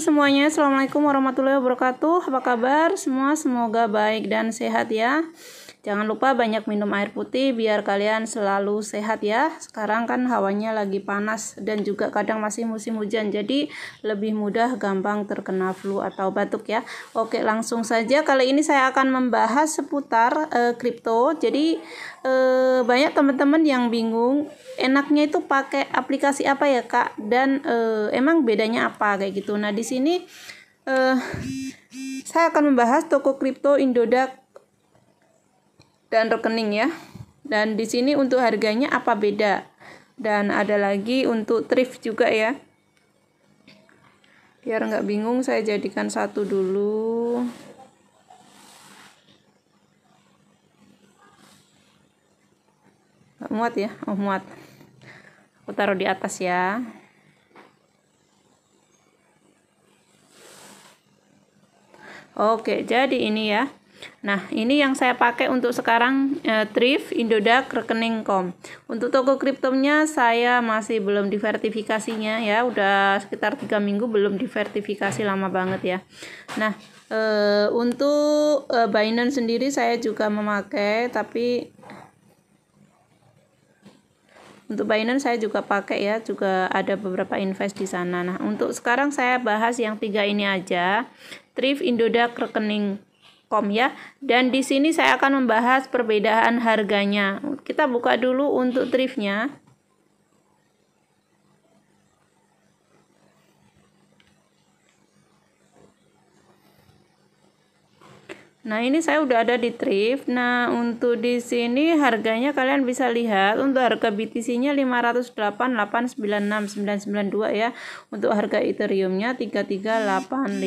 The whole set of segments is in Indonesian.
semuanya. Assalamualaikum warahmatullahi wabarakatuh. Apa kabar semua? Semoga baik dan sehat ya. Jangan lupa banyak minum air putih biar kalian selalu sehat ya. Sekarang kan hawanya lagi panas dan juga kadang masih musim hujan. Jadi lebih mudah gampang terkena flu atau batuk ya. Oke, langsung saja kali ini saya akan membahas seputar eh, kripto. Uh, Jadi uh, banyak teman-teman yang bingung enaknya itu pakai aplikasi apa ya, Kak? Dan uh, emang bedanya apa kayak gitu. Nah, di sini saya akan membahas toko kripto Indodax dan rekening ya. Dan di sini untuk harganya apa beda? Dan ada lagi untuk thrift juga ya. Biar nggak bingung saya jadikan satu dulu. Nggak muat ya? Oh muat. Aku taruh di atas ya. Oke, jadi ini ya. Nah, ini yang saya pakai untuk sekarang e, Thrift, Indodax, rekening kom. Untuk toko kriptonya saya masih belum divertifikasinya ya, udah sekitar tiga minggu belum divertifikasi lama banget ya. Nah, e, untuk e, Binance sendiri saya juga memakai tapi untuk Binance saya juga pakai ya, juga ada beberapa invest di sana. Nah, untuk sekarang saya bahas yang tiga ini aja. Thrift, Indodax, rekening com ya. Dan di sini saya akan membahas perbedaan harganya. Kita buka dulu untuk thriftnya. Nah, ini saya udah ada di thrift. Nah, untuk di sini harganya kalian bisa lihat untuk harga BTC-nya 508.896.992 ya. Untuk harga Ethereum-nya 33851.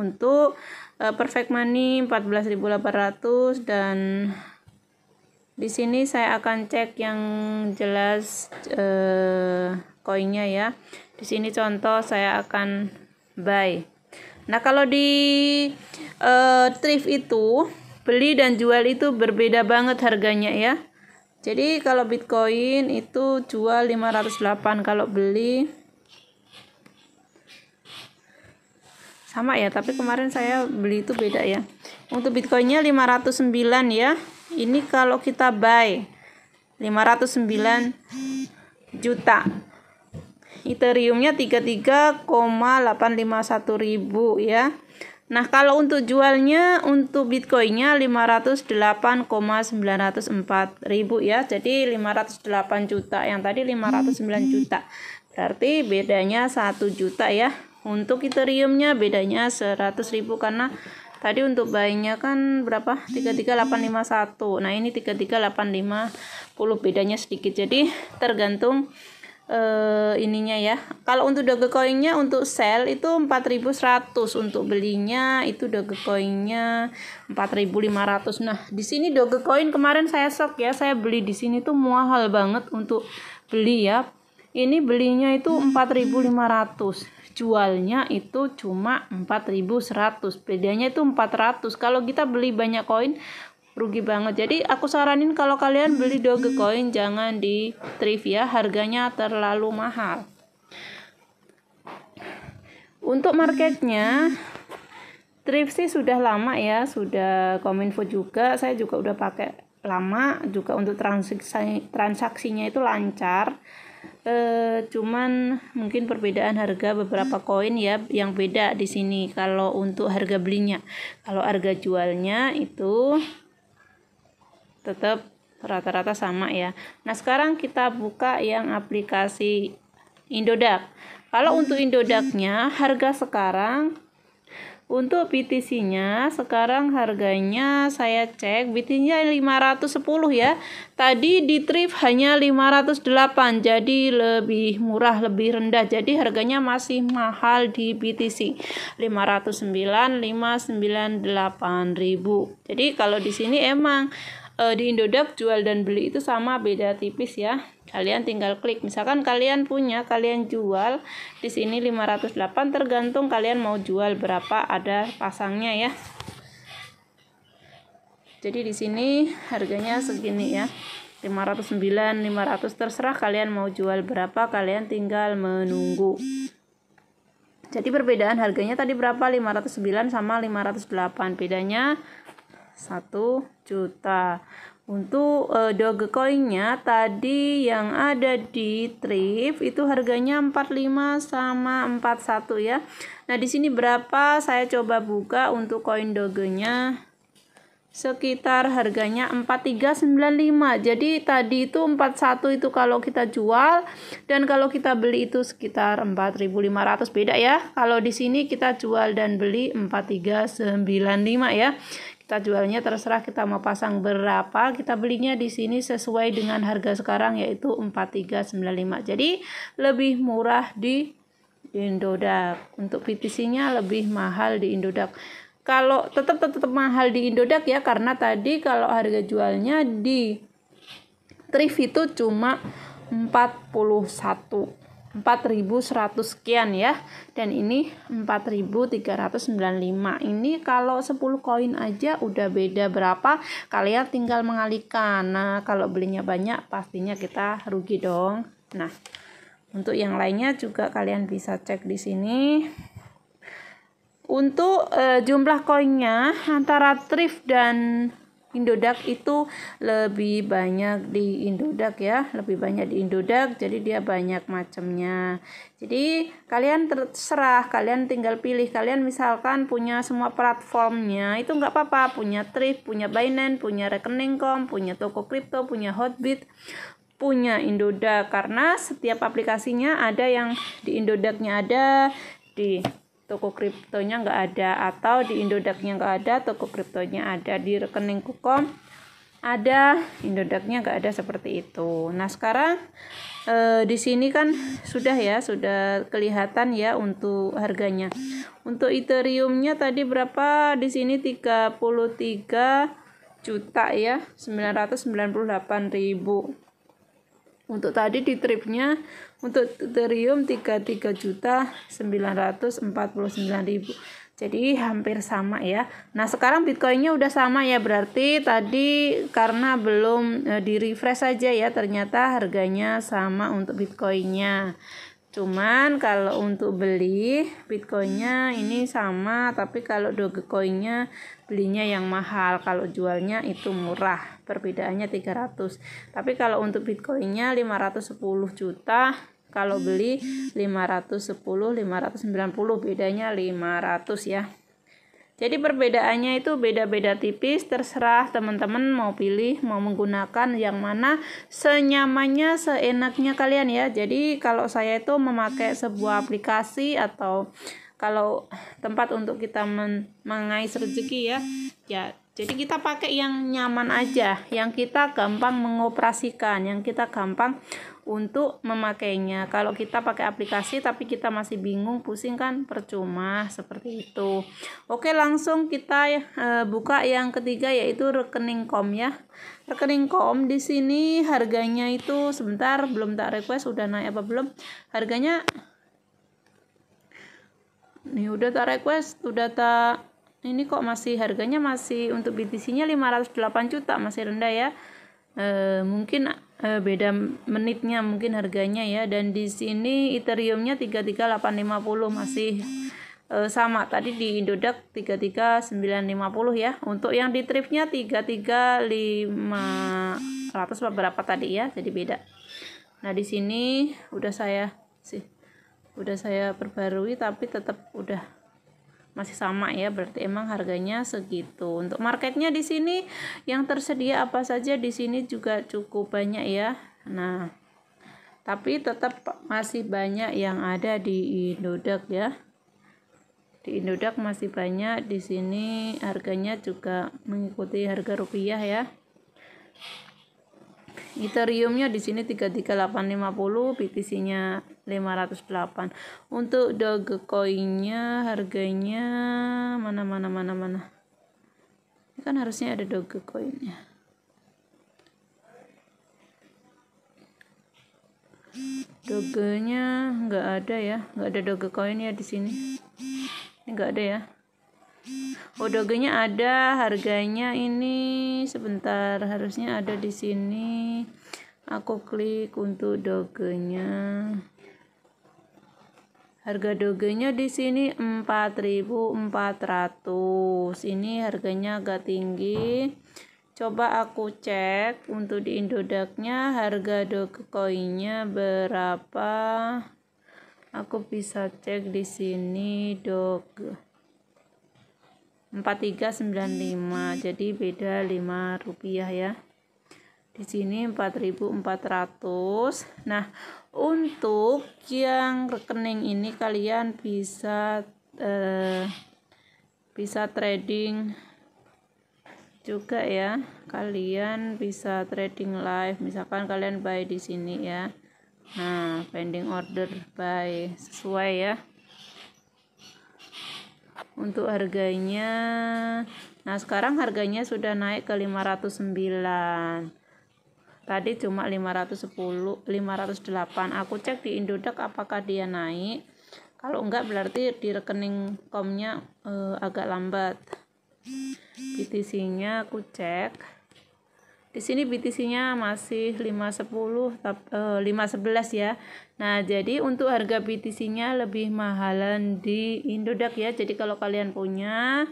Untuk Eh, perfect money 14.800 dan di sini saya akan cek yang jelas koinnya eh, koinnya ya di sini contoh saya akan buy nah kalau di uh, thrift itu beli dan jual itu berbeda banget harganya ya jadi kalau bitcoin itu jual 508 kalau beli sama ya tapi kemarin saya beli itu beda ya untuk bitcoinnya 509 ya ini kalau kita buy 509 juta Ethereumnya 33,851 ribu ya Nah kalau untuk jualnya untuk Bitcoinnya 508,904 ribu ya Jadi 508 juta yang tadi 509 juta Berarti bedanya 1 juta ya untuk Ethereumnya bedanya 100.000 karena tadi untuk bayinya kan berapa 33851 nah ini 33850 bedanya sedikit jadi tergantung eh, ininya ya kalau untuk dogecoinnya untuk sell itu 4100 untuk belinya itu dogecoinnya 4500 nah di sini dogecoin kemarin saya shock ya saya beli di sini tuh mahal banget untuk beli ya ini belinya itu 4500 jualnya itu cuma 4100 bedanya itu 400 kalau kita beli banyak koin rugi banget jadi aku saranin kalau kalian beli dogecoin jangan di trivia ya. harganya terlalu mahal untuk marketnya Thrift sudah lama ya, sudah Kominfo juga, saya juga udah pakai lama juga untuk transaksi transaksinya itu lancar e, cuman mungkin perbedaan harga beberapa koin ya yang beda di sini kalau untuk harga belinya kalau harga jualnya itu tetap rata-rata sama ya nah sekarang kita buka yang aplikasi Indodax kalau untuk Indodaknya harga sekarang untuk BTC-nya sekarang harganya saya cek BTC-nya 510 ya. Tadi di trip hanya 508 jadi lebih murah, lebih rendah. Jadi harganya masih mahal di BTC. 509 delapan ribu. Jadi kalau di sini emang e, di Indodax jual dan beli itu sama beda tipis ya. Kalian tinggal klik. Misalkan kalian punya, kalian jual di sini 508 tergantung kalian mau jual berapa ada pasangnya ya. Jadi di sini harganya segini ya. 509, 500 terserah kalian mau jual berapa, kalian tinggal menunggu. Jadi perbedaan harganya tadi berapa? 509 sama 508. Bedanya satu juta. Untuk uh, Dogecoin-nya tadi yang ada di Trip itu harganya 45 sama 41 ya. Nah, di sini berapa? Saya coba buka untuk koin Dogenya sekitar harganya 4395. Jadi tadi itu 41 itu kalau kita jual dan kalau kita beli itu sekitar 4500 beda ya. Kalau di sini kita jual dan beli 4395 ya kita jualnya terserah kita mau pasang berapa kita belinya di sini sesuai dengan harga sekarang yaitu 4395 jadi lebih murah di Indodak. untuk PTC-nya lebih mahal di Indodak. kalau tetap tetap mahal di Indodak ya karena tadi kalau harga jualnya di Trif itu cuma 41 4100 sekian ya dan ini 4395 ini kalau 10 koin aja udah beda berapa kalian tinggal mengalihkan nah kalau belinya banyak pastinya kita rugi dong nah untuk yang lainnya juga kalian bisa cek di sini untuk e, jumlah koinnya antara thrift dan Indodak itu lebih banyak di Indodak ya, lebih banyak di Indodak. jadi dia banyak macamnya. Jadi kalian terserah, kalian tinggal pilih. Kalian misalkan punya semua platformnya, itu nggak apa-apa. Punya Trip, punya Binance, punya Rekening.com, punya Toko Kripto, punya Hotbit, punya Indodak. karena setiap aplikasinya ada yang di Indodaknya ada di toko kriptonya nggak ada atau di Indodaknya nggak ada toko kriptonya ada di rekening Kukom ada Indodaknya nggak ada seperti itu nah sekarang e, di sini kan sudah ya sudah kelihatan ya untuk harganya untuk Ethereumnya tadi berapa di sini 33 juta ya 998 ribu untuk tadi di tripnya untuk deuterium tiga juta sembilan ribu. Jadi hampir sama ya. Nah sekarang Bitcoinnya udah sama ya berarti tadi karena belum e, eh, di refresh saja ya ternyata harganya sama untuk Bitcoinnya. Cuman kalau untuk beli Bitcoinnya ini sama tapi kalau Dogecoinnya belinya yang mahal kalau jualnya itu murah perbedaannya 300 tapi kalau untuk Bitcoinnya 510 juta kalau beli 510 590 bedanya 500 ya jadi perbedaannya itu beda-beda tipis terserah teman-teman mau pilih mau menggunakan yang mana senyamannya seenaknya kalian ya jadi kalau saya itu memakai sebuah aplikasi atau kalau tempat untuk kita men mengais rezeki ya ya jadi kita pakai yang nyaman aja yang kita gampang mengoperasikan yang kita gampang untuk memakainya. Kalau kita pakai aplikasi tapi kita masih bingung, pusing kan percuma seperti itu. Oke, langsung kita e, buka yang ketiga yaitu rekening kom ya. Rekening kom di sini harganya itu sebentar belum tak request udah naik apa belum? Harganya ini udah tak request, udah tak ini kok masih harganya masih untuk BTC-nya 508 juta masih rendah ya. E, mungkin Eh, beda menitnya mungkin harganya ya dan di sini Ethereumnya 33850 masih uh, sama tadi di Indodax 33950 ya untuk yang di tripnya 33500 beberapa tadi ya jadi beda nah di sini udah saya sih udah saya perbarui tapi tetap udah masih sama ya berarti emang harganya segitu untuk marketnya di sini yang tersedia apa saja di sini juga cukup banyak ya nah tapi tetap masih banyak yang ada di Indodak ya di Indodak masih banyak di sini harganya juga mengikuti harga rupiah ya Ethereumnya di sini 33850 BTC-nya 508 untuk dogecoinnya harganya mana mana mana mana ini kan harusnya ada dogecoinnya dogenya nggak ada ya nggak ada dogecoin ya di sini ini nggak ada ya Oh dogenya ada harganya ini sebentar harusnya ada di sini aku klik untuk dogenya Harga dogenya di sini 4.400. Ini harganya agak tinggi. Coba aku cek untuk di Indodaknya harga dogecoinnya berapa? Aku bisa cek di sini dog 4395. Jadi beda 5 rupiah ya di sini 4400 nah untuk yang rekening ini kalian bisa eh, bisa trading juga ya kalian bisa trading live misalkan kalian buy di sini ya nah pending order buy sesuai ya untuk harganya nah sekarang harganya sudah naik ke 509 tadi cuma 510 508 aku cek di Indodak apakah dia naik kalau enggak berarti di rekening komnya uh, agak lambat BTC-nya aku cek di sini BTC-nya masih 510 tap, 511 eh, ya. Nah, jadi untuk harga BTC-nya lebih mahalan di Indodak ya. Jadi kalau kalian punya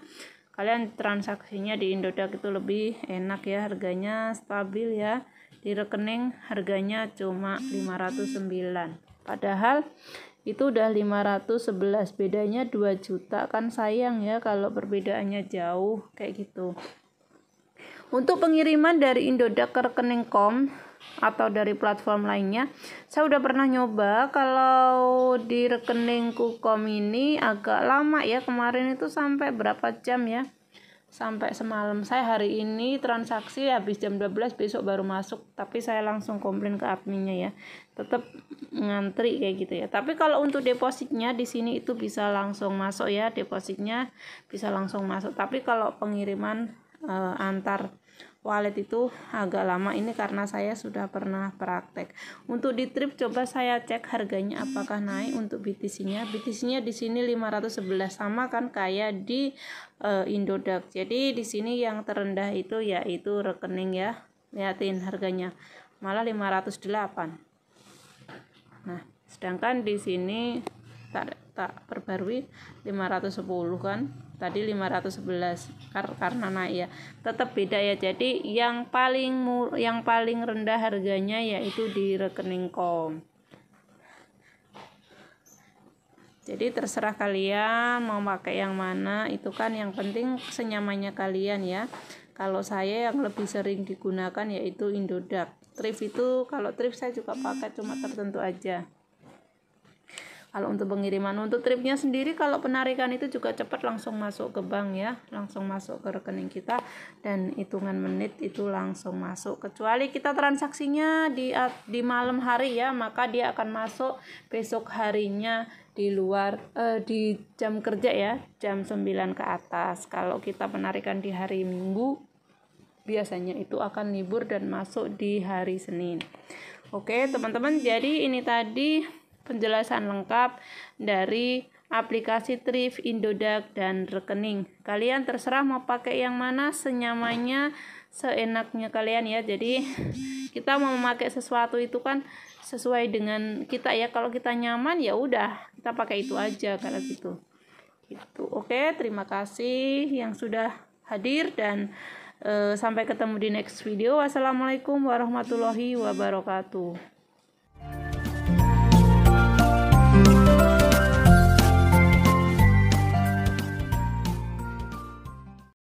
kalian transaksinya di Indodak itu lebih enak ya, harganya stabil ya di rekening harganya cuma 509 padahal itu udah 511 bedanya 2 juta kan sayang ya kalau perbedaannya jauh kayak gitu untuk pengiriman dari Indodak ke rekening kom atau dari platform lainnya saya udah pernah nyoba kalau di rekening kukom ini agak lama ya kemarin itu sampai berapa jam ya sampai semalam. Saya hari ini transaksi habis jam 12 besok baru masuk, tapi saya langsung komplain ke adminnya ya. Tetap ngantri kayak gitu ya. Tapi kalau untuk depositnya di sini itu bisa langsung masuk ya, depositnya bisa langsung masuk. Tapi kalau pengiriman e, antar wallet itu agak lama ini karena saya sudah pernah praktek untuk di trip coba saya cek harganya apakah naik untuk BTC nya BTC nya di sini 511 sama kan kayak di uh, Indodax jadi di sini yang terendah itu yaitu rekening ya lihatin harganya malah 508 nah sedangkan di sini tak tak perbarui 510 kan tadi 511 kar karena naik ya tetap beda ya jadi yang paling mur yang paling rendah harganya yaitu di rekening kom jadi terserah kalian mau pakai yang mana itu kan yang penting senyamannya kalian ya kalau saya yang lebih sering digunakan yaitu indodak Trip itu kalau trip saya juga pakai cuma tertentu aja kalau untuk pengiriman untuk tripnya sendiri kalau penarikan itu juga cepat langsung masuk ke bank ya langsung masuk ke rekening kita dan hitungan menit itu langsung masuk kecuali kita transaksinya di di malam hari ya maka dia akan masuk besok harinya di luar eh, di jam kerja ya jam 9 ke atas kalau kita penarikan di hari Minggu biasanya itu akan libur dan masuk di hari Senin Oke teman-teman jadi ini tadi penjelasan lengkap dari aplikasi Thrift, Indodax, dan rekening. Kalian terserah mau pakai yang mana, senyamannya, seenaknya kalian ya. Jadi kita mau memakai sesuatu itu kan sesuai dengan kita ya. Kalau kita nyaman ya udah kita pakai itu aja kalau gitu. Gitu. Oke, terima kasih yang sudah hadir dan uh, sampai ketemu di next video. Wassalamualaikum warahmatullahi wabarakatuh.